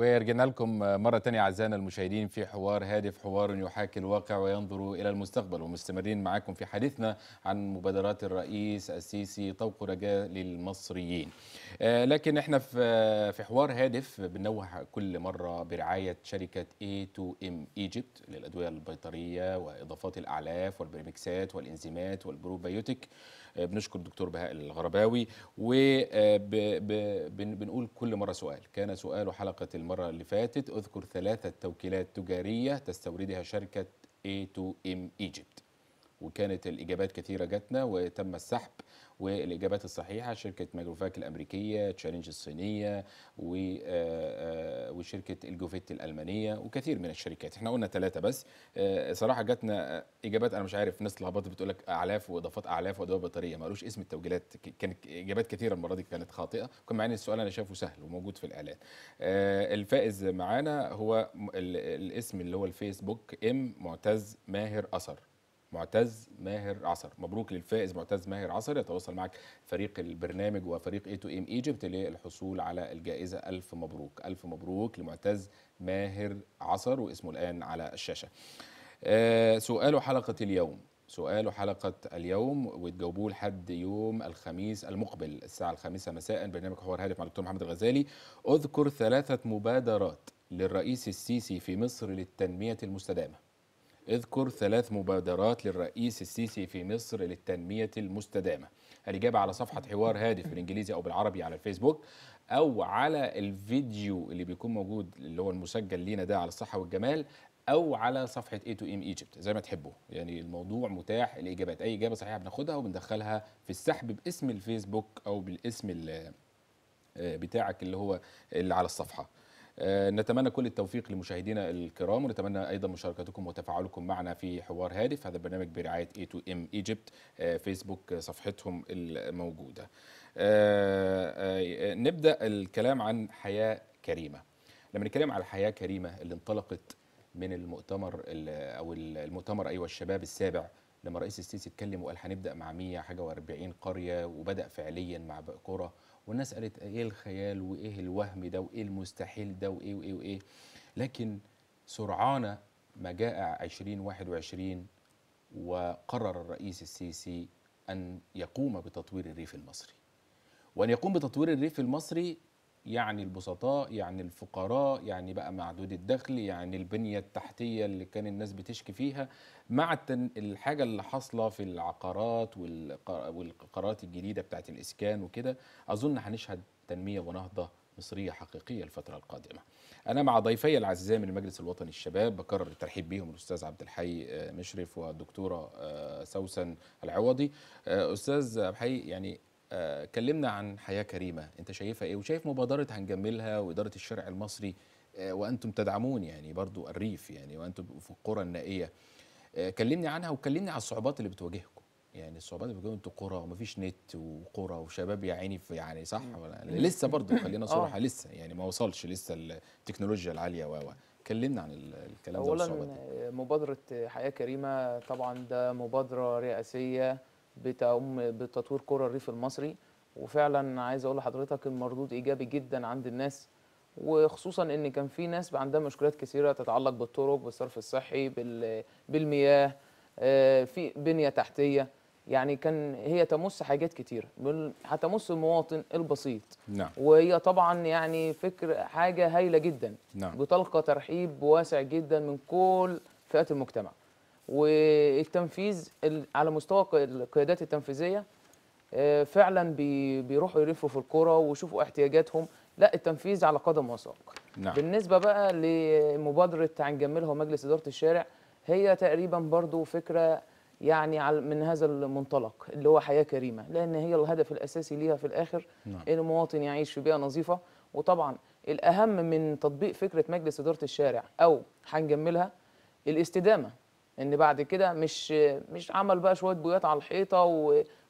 ورجعنا لكم مرة تانية أعزائنا المشاهدين في حوار هادف حوار يحاكي الواقع وينظر إلى المستقبل ومستمرين معاكم في حديثنا عن مبادرات الرئيس السيسي طوق رجاء للمصريين آه، لكن احنا في حوار هادف بنوه كل مرة برعاية شركة A2M Egypt للأدوية البيطرية وإضافات الأعلاف والبريمكسات والإنزيمات والبروبيوتيك آه، بنشكر الدكتور بهاء الغرباوي وبنقول كل مرة سؤال كان سؤال حلقة المرة اللي فاتت اذكر ثلاثة توكيلات تجارية تستوردها شركة A2M Egypt وكانت الاجابات كثيره جاتنا وتم السحب والاجابات الصحيحه شركه ماجروفاك الامريكيه تشالنج الصينيه آه، آه، وشركه الجوفيت الالمانيه وكثير من الشركات احنا قلنا ثلاثه بس آه، صراحه جاتنا اجابات انا مش عارف ناس لخبطت بتقول لك اعلاف واضافات اعلاف وادويه بطاريه ما قالوش اسم التوجيلات كانت اجابات كثيره المره دي كانت خاطئه كان مع ان السؤال انا شايفه سهل وموجود في الاعلان الفائز معانا هو الاسم اللي هو الفيسبوك ام معتز ماهر اثر معتز ماهر عصر مبروك للفائز معتز ماهر عصر يتواصل معك فريق البرنامج وفريق اي تو ام ايجيبت للحصول على الجائزه الف مبروك الف مبروك لمعتز ماهر عصر واسمه الان على الشاشه آه سؤال حلقه اليوم سؤال حلقة اليوم وتجاوبوه لحد يوم الخميس المقبل الساعة الخامسة مساء برنامج حوار هادف مع الدكتور محمد الغزالي اذكر ثلاثة مبادرات للرئيس السيسي في مصر للتنمية المستدامة اذكر ثلاث مبادرات للرئيس السيسي في مصر للتنمية المستدامة الإجابة على صفحة حوار هادف بالإنجليزي أو بالعربي على الفيسبوك أو على الفيديو اللي بيكون موجود اللي هو المسجل لينا ده على الصحة والجمال او على صفحه اي تو ام ايجيبت زي ما تحبوا يعني الموضوع متاح الاجابات اي اجابه صحيحه بناخدها وبندخلها في السحب باسم الفيسبوك او بالاسم آه، بتاعك اللي هو اللي على الصفحه آه، نتمنى كل التوفيق لمشاهدينا الكرام ونتمنى ايضا مشاركتكم وتفاعلكم معنا في حوار هادف هذا البرنامج برعايه اي تو ام ايجيبت فيسبوك آه، صفحتهم الموجوده آه، نبدا الكلام عن حياه كريمه لما نتكلم على حياه كريمه اللي انطلقت من المؤتمر او المؤتمر ايوه الشباب السابع لما رئيس السيسي اتكلم وقال هنبدا مع 140 قريه وبدا فعليا مع قرى والناس قالت ايه الخيال وايه الوهم ده وايه المستحيل ده وايه وايه وايه لكن سرعان ما جاء 2021 وقرر الرئيس السيسي ان يقوم بتطوير الريف المصري وان يقوم بتطوير الريف المصري يعني البسطاء يعني الفقراء يعني بقى معدود الدخل يعني البنية التحتية اللي كان الناس بتشكي فيها مع الحاجة اللي حاصلة في العقارات والقرارات الجديدة بتاعت الإسكان وكده أظن هنشهد تنمية ونهضة مصرية حقيقية الفترة القادمة أنا مع ضيفي العزيزين من المجلس الوطني الشباب بكرر الترحيب بهم الأستاذ عبد الحي آه، مشرف والدكتورة آه، سوسن العوضي آه، أستاذ عبد الحي يعني آه، كلمنا عن حياه كريمه انت شايفها ايه وشايف مبادره هنجملها واداره الشارع المصري آه، وانتم تدعمون يعني برضو الريف يعني وانتم في القرى النائيه آه، كلمني عنها وكلمني على الصعوبات اللي بتواجهكم يعني الصعوبات اللي بتواجهكم أنتم قرى ومفيش نت وقرى وشباب يا عيني في يعني صح ولا لسه برضو خلينا صراحه لسه يعني ما وصلش لسه التكنولوجيا العاليه و كلمنا عن الكلام ده اولا مبادره حياه كريمه طبعا ده مبادره رئاسيه بتقوم بتطوير قرى الريف المصري وفعلا عايز اقول لحضرتك المردود ايجابي جدا عند الناس وخصوصا ان كان في ناس عندها مشكلات كثيره تتعلق بالطرق بالصرف الصحي بالمياه آه، في بنيه تحتيه يعني كان هي تمس حاجات كتيرة هتمس المواطن البسيط نعم. وهي طبعا يعني فكر حاجة هايلة جدا نعم. بتلقى ترحيب واسع جدا من كل فئات المجتمع والتنفيذ على مستوى القيادات التنفيذيه آه، فعلا بيروحوا يلفوا في الكره ويشوفوا احتياجاتهم لا التنفيذ على قدم وساق نعم. بالنسبه بقى لمبادره هنجملها ومجلس اداره الشارع هي تقريبا برضو فكره يعني من هذا المنطلق اللي هو حياه كريمه لان هي الهدف الاساسي ليها في الاخر نعم. ان المواطن يعيش في بيئه نظيفه وطبعا الاهم من تطبيق فكره مجلس اداره الشارع او هنجملها الاستدامه ان بعد كده مش مش عمل بقى شويه بويات على الحيطه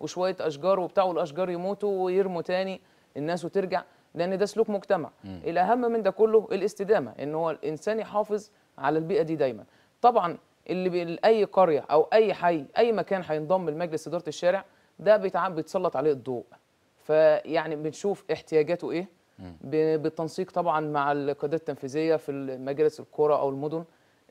وشويه اشجار وبتاع والاشجار يموتوا ويرموا تاني الناس وترجع لان ده سلوك مجتمع م. الاهم من ده كله الاستدامه ان هو الانسان يحافظ على البيئه دي دايما طبعا اللي اي قريه او اي حي اي مكان هينضم لمجلس اداره الشارع ده بيتسلط عليه الضوء فيعني بنشوف احتياجاته ايه بالتنسيق طبعا مع القيادات التنفيذيه في مجالس القرى او المدن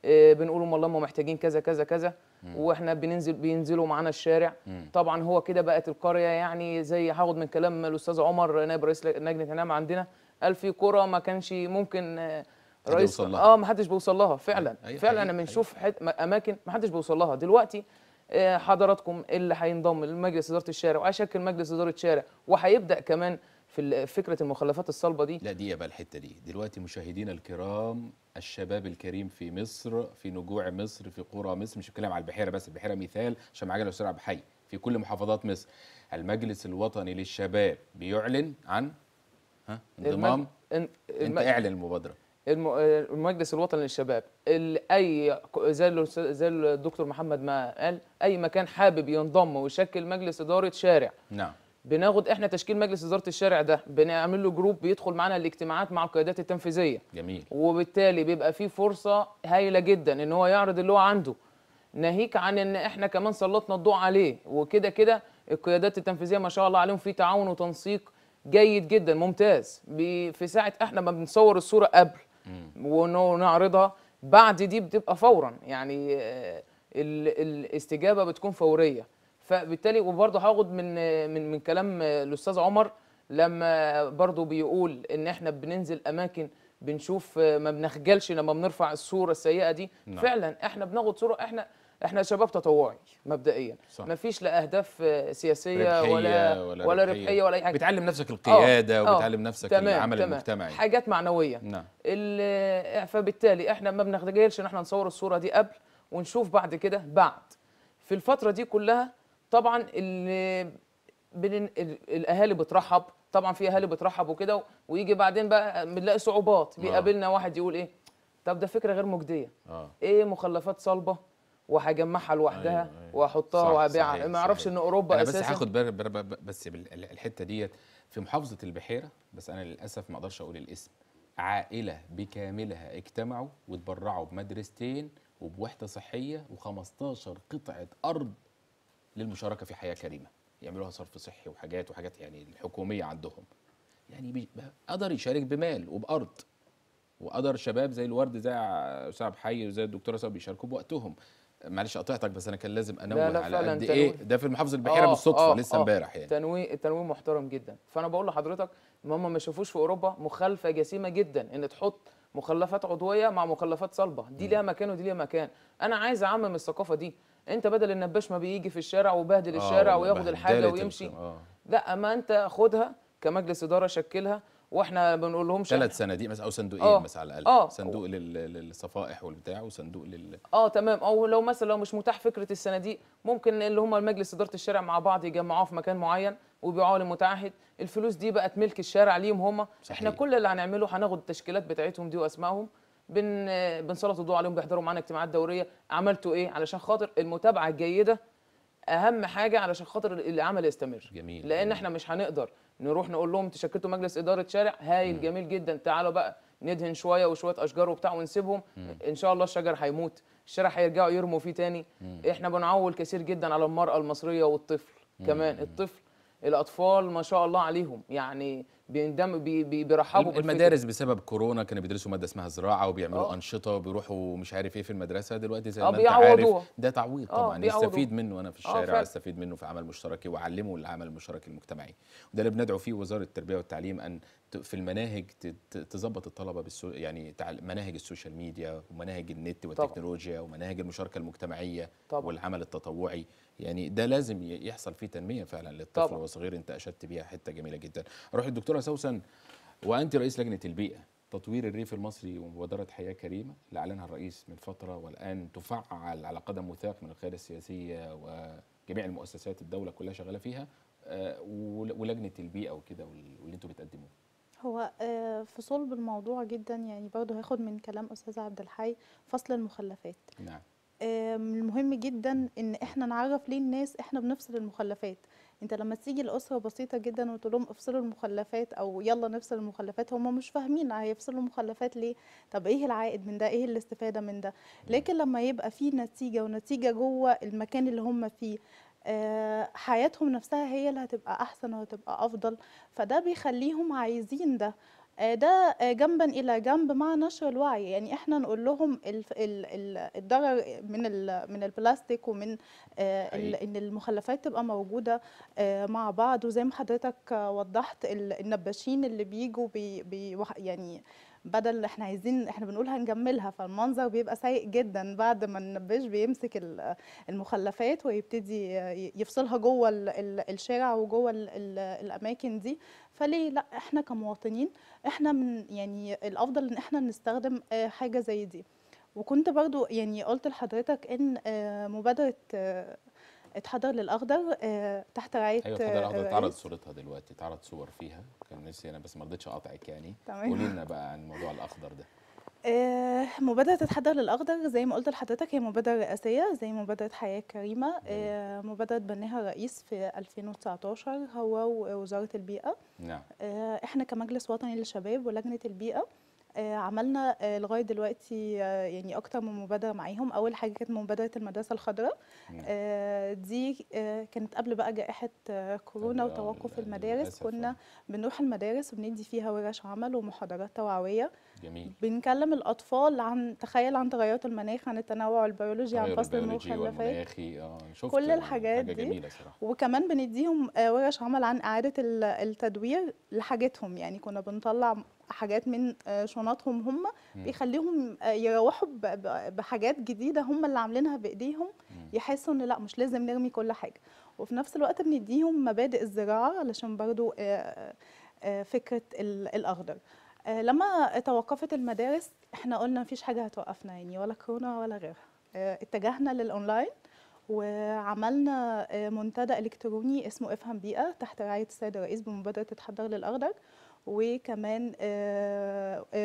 آه، بنقول لهم والله ما محتاجين كذا كذا كذا واحنا بننزل بينزلوا معانا الشارع طبعا هو كده بقت القريه يعني زي هاخد من كلام الاستاذ عمر نائب رئيس لجنه انام عندنا قال في قرى ما كانش ممكن آه، رئيس اه ما حدش بيوصل لها فعلا أي أيوة، أيوة، فعلا احنا بنشوف اماكن ما حدش بيوصل لها دلوقتي آه، حضراتكم اللي هينضم لمجلس اداره الشارع وهيشكل مجلس اداره شارع وهيبدا كمان في فكره المخلفات الصلبه دي لا دي بقى الحته دي دلوقتي مشاهدينا الكرام الشباب الكريم في مصر في نجوع مصر في قرى مصر مش بتكلم على البحيره بس البحيره مثال عشان معجله بسرعه بحي في كل محافظات مصر المجلس الوطني للشباب بيعلن عن ها انضمام انت اعلن المبادره المجلس الوطني للشباب اي زي زي الدكتور محمد ما قال اي مكان حابب ينضم ويشكل مجلس اداره شارع نعم بناخد احنا تشكيل مجلس اداره الشارع ده بنعمل له جروب بيدخل معانا الاجتماعات مع القيادات التنفيذيه جميل وبالتالي بيبقى فيه فرصه هايله جدا ان هو يعرض اللي هو عنده ناهيك عن ان احنا كمان سلطنا الضوء عليه وكده كده القيادات التنفيذيه ما شاء الله عليهم في تعاون وتنسيق جيد جدا ممتاز في ساعه احنا ما بنصور الصوره قبل ونعرضها بعد دي بتبقى فورا يعني آه، الاستجابه بتكون فوريه فبالتالي وبرضه هاخد من من من كلام الاستاذ عمر لما برضه بيقول ان احنا بننزل اماكن بنشوف ما بنخجلش لما بنرفع الصوره السيئه دي نعم. فعلا احنا بناخد صوره احنا احنا شباب تطوعي مبدئيا ما فيش لا اهداف سياسيه ربحية ولا ولا, ربحية, ربحيه ولا اي حاجه بتعلم نفسك آه. القياده أوه. وبتعلم نفسك تمام العمل تمام. المجتمعي حاجات معنويه نعم فبالتالي احنا ما بنخجلش ان احنا نصور الصوره دي قبل ونشوف بعد كده بعد في الفتره دي كلها طبعا اللي الاهالي بترحب طبعا في اهالي بترحب وكده ويجي بعدين بقى بنلاقي صعوبات بيقابلنا آه. واحد يقول ايه طب ده فكره غير مجديه آه. ايه مخلفات صلبه وهجمعها لوحدها أيوة أيوة. واحطها وهبيعها ما اعرفش ان اوروبا أنا اساسا بس هاخد بس الحته ديت في محافظه البحيره بس انا للاسف ما اقدرش اقول الاسم عائله بكاملها اجتمعوا وتبرعوا بمدرستين وبوحده صحيه و15 قطعه ارض للمشاركه في حياه كريمه يعملوها صرف صحي وحاجات وحاجات يعني الحكوميه عندهم يعني قدر يشارك بمال وبارض وقدر شباب زي الورد زي صعب حي وزي الدكتوره صعب بيشاركوا بوقتهم معلش قطعتك بس انا كان لازم انوه لا لا على قد ايه ده في المحافظه البحيره آه بالصدفه آه لسه آه. امبارح يعني تنويه تنويه محترم جدا فانا بقول لحضرتك ان هم ما شافوش في اوروبا مخالفه جسيمه جدا ان تحط مخلفات عضويه مع مخلفات صلبه دي ليها مكان ودي ليها مكان انا عايز اعمم الثقافه دي انت بدل النباش ما بيجي في الشارع وبهدل آه الشارع وياخد الحاجه ويمشي آه. لا ما انت خدها كمجلس اداره شكلها واحنا ما لهم ثلاث صناديق مثلا او صندوقين آه إيه مثلا على الاقل آه. صندوق للصفائح والبتاع وصندوق لل اه تمام او لو مثلا لو مش متاح فكره الصناديق ممكن اللي هم مجلس اداره الشارع مع بعض يجمعوها في مكان معين ويبيعوها للمتعهد الفلوس دي بقت ملك الشارع ليهم هم صحيح. احنا كل اللي هنعمله هناخد التشكيلات بتاعتهم دي واسمائهم بن بنسلط الضوء عليهم بيحضروا معانا اجتماعات دوريه عملتوا ايه علشان خاطر المتابعه الجيده اهم حاجه علشان خاطر العمل يستمر جميل لان احنا مش هنقدر نروح نقول لهم تشكلتوا مجلس اداره شارع هايل جميل جدا تعالوا بقى ندهن شويه وشويه اشجار وبتاع ونسيبهم ان شاء الله الشجر هيموت الشارع هيرجعوا يرموا فيه تاني احنا بنعول كثير جدا على المراه المصريه والطفل كمان الطفل الاطفال ما شاء الله عليهم يعني بيندم بي بي بيرحبوا المدارس بسبب كورونا كانوا بيدرسوا ماده اسمها زراعه وبيعملوا أوه. انشطه وبيروحوا مش عارف ايه في المدرسه دلوقتي زي آه، ما انت عارف ده تعويض آه، طبعا يستفيد منه انا في آه، الشارع استفيد منه في عمل مشتركي واعلمه العمل المشتركي المجتمعي وده اللي بندعو فيه وزاره التربيه والتعليم ان في المناهج تظبط الطلبه بالسو... يعني مناهج السوشيال ميديا ومناهج النت والتكنولوجيا طبعا. ومناهج المشاركه المجتمعيه طبعا. والعمل التطوعي يعني ده لازم يحصل فيه تنميه فعلا للطفل طبعا. وصغير انت اشدت بيها حته جميله جدا اروح الدكتوره سوسن وانت رئيس لجنه البيئه تطوير الريف المصري ومبادرة حياة كريمة اللي أعلنها الرئيس من فترة والآن تفعل على قدم وثاق من القيادة السياسية وجميع المؤسسات الدولة كلها شغالة فيها آه، ولجنة البيئة وكده واللي انتم بتقدموه هو آه، في صلب الموضوع جدا يعني برضه هاخد من كلام أستاذ عبد الحي فصل المخلفات نعم المهم جدا ان احنا نعرف ليه الناس احنا بنفصل المخلفات انت لما تيجي الاسره بسيطه جدا وتقول لهم افصلوا المخلفات او يلا نفصل المخلفات هم مش فاهمين هيفصلوا المخلفات ليه طب ايه العائد من ده ايه الاستفاده من ده لكن لما يبقى في نتيجه ونتيجه جوه المكان اللي هم فيه آه، حياتهم نفسها هي اللي هتبقى احسن وهتبقى افضل فده بيخليهم عايزين ده آه، ده آه، جنبا الى جنب مع نشر الوعي يعني احنا نقول لهم الضرر من من البلاستيك ومن آه، أيوة. ان المخلفات تبقى موجوده مع بعض وزي ما حضرتك وضحت النباشين اللي بيجوا بي يعني بدل احنا عايزين احنا بنقول هنجملها فالمنظر بيبقى سيء جدا بعد ما النبش بيمسك المخلفات ويبتدي يفصلها جوه الشارع وجوه الاماكن دي فليه لا احنا كمواطنين احنا من يعني الافضل ان احنا نستخدم آه، حاجه زي دي وكنت برضو يعني قلت لحضرتك ان آه، مبادره آه، اتحضر للاخضر آه، تحت رعايه ايوه اتحضر الاخضر اتعرض صورتها دلوقتي اتعرض صور فيها كان نفسي انا بس ما رضيتش اقاطعك يعني تمام قولي لنا بقى عن موضوع الاخضر ده آه، مبادرة اتحضر للأخضر زي ما قلت لحضرتك هي مبادرة رئاسية زي مبادرة حياة كريمة آه، مبادرة تبناها الرئيس في 2019 هو ووزارة البيئة نعم احنا كمجلس وطني للشباب ولجنة البيئة آه، عملنا آه، لغايه دلوقتي آه، يعني اكتر من مبادره معاهم اول حاجه كانت مبادره المدرسه الخضراء دي كانت قبل بقى جائحه كورونا وتوقف المدارس كنا بنروح المدارس وبندي فيها ورش عمل ومحاضرات توعويه جميل بنكلم الاطفال عن تخيل عن تغيرات المناخ عن التنوع البيولوجي عن فصل المخلفات آه، كل الحاجات دي جميلة صراحة. وكمان بنديهم آه، ورش عمل عن اعاده التدوير لحاجاتهم يعني كنا بنطلع حاجات من آه، شنطهم هم بيخليهم يروحوا بحاجات جديده هم اللي عاملينها بايديهم يحسوا ان لا مش لازم نرمي كل حاجه وفي نفس الوقت بنديهم مبادئ الزراعه علشان برضو فكره الاخضر آه، لما توقفت المدارس احنا قلنا مفيش حاجه هتوقفنا يعني ولا كورونا ولا غيرها آه، اتجهنا للاونلاين وعملنا آه، منتدى الكتروني اسمه افهم بيئه تحت رعايه السيد الرئيس بمبادره اتحضر للاخضر وكمان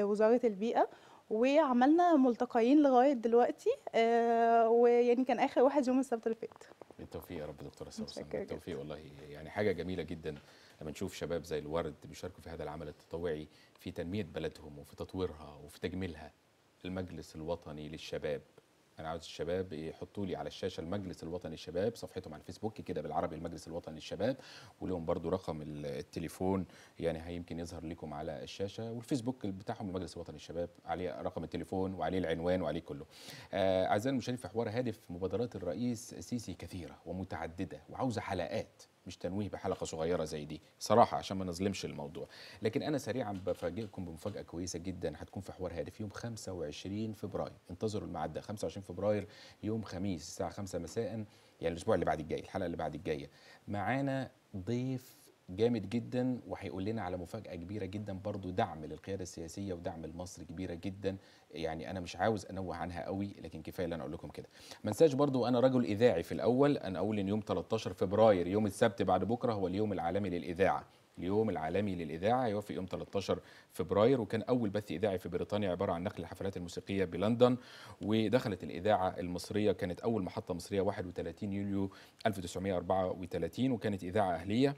وزاره البيئه وعملنا ملتقيين لغايه دلوقتي آه، ويعني كان اخر واحد يوم السبت اللي فات بالتوفيق يا رب دكتوره سوسن بالتوفيق والله يعني حاجه جميله جدا لما نشوف شباب زي الورد بيشاركوا في هذا العمل التطوعي في تنميه بلدهم وفي تطويرها وفي تجميلها المجلس الوطني للشباب انا عاوز الشباب يحطوا لي على الشاشه المجلس الوطني الشباب صفحتهم على الفيسبوك كده بالعربي المجلس الوطني الشباب ولهم برضو رقم التليفون يعني هيمكن يظهر لكم على الشاشه والفيسبوك بتاعهم المجلس الوطني الشباب عليه رقم التليفون وعليه العنوان وعليه كله آه، اعزائي آه المشاهدين في حوار هادف مبادرات الرئيس السيسي كثيره ومتعدده وعاوزه حلقات مش تنويه بحلقه صغيره زي دي صراحه عشان ما نظلمش الموضوع لكن انا سريعا بفاجئكم بمفاجاه كويسه جدا هتكون في حوار هادف يوم 25 فبراير انتظروا المعدة 25 فبراير يوم خميس الساعه 5 مساء يعني الاسبوع اللي بعد الجاي الحلقه اللي بعد الجايه معانا ضيف جامد جدا وهيقول لنا على مفاجاه كبيره جدا برضو دعم للقياده السياسيه ودعم لمصر كبيره جدا يعني انا مش عاوز انوه عنها قوي لكن كفايه اللي انا اقول لكم كده ما انساش برضو انا رجل اذاعي في الاول انا اقول ان يوم 13 فبراير يوم السبت بعد بكره هو اليوم العالمي للاذاعه اليوم العالمي للإذاعة هيوافق يوم 13 فبراير وكان أول بث إذاعي في بريطانيا عبارة عن نقل الحفلات الموسيقية بلندن ودخلت الإذاعة المصرية كانت أول محطة مصرية 31 يوليو 1934 وكانت إذاعة أهلية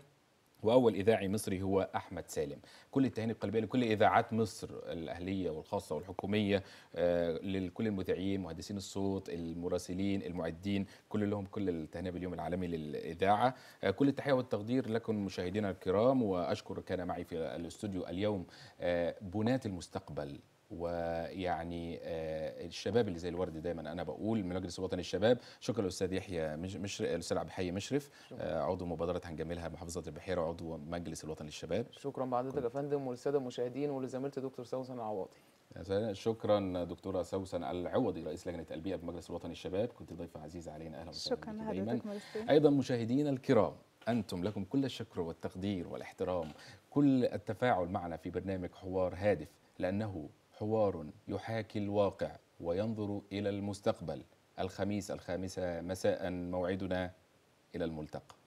واول اذاعي مصري هو احمد سالم كل التهاني القلبيه لكل اذاعات مصر الاهليه والخاصه والحكوميه آه، لكل المذيعين مهندسين الصوت المراسلين المعدين كل لهم كل التهنئه باليوم العالمي للاذاعه آه، كل التحيه والتقدير لكم مشاهدينا الكرام واشكر كان معي في الاستوديو اليوم آه، بنات المستقبل ويعني آه، الشباب اللي زي الورد دايما انا بقول من مجلس الوطني للشباب شكرا للاستاذ يحيى مشرف الاستاذ عبد الحي مشرف آه، عضو مبادره هنجملها محافظه البحيره وعضو مجلس الوطني للشباب شكرا بحضرتك يا فندم وللساده المشاهدين ولزميلتي دكتور سوسن العواطي شكرا دكتوره سوسن العوضي رئيس لجنه البيئه بمجلس الوطني للشباب كنت ضيفه عزيزه علينا اهلا وسهلا شكرا لحضرتك ايضا مشاهدينا الكرام انتم لكم كل الشكر والتقدير والاحترام كل التفاعل معنا في برنامج حوار هادف لأنه حوار يحاكي الواقع وينظر إلى المستقبل الخميس الخامسة مساء موعدنا إلى الملتقى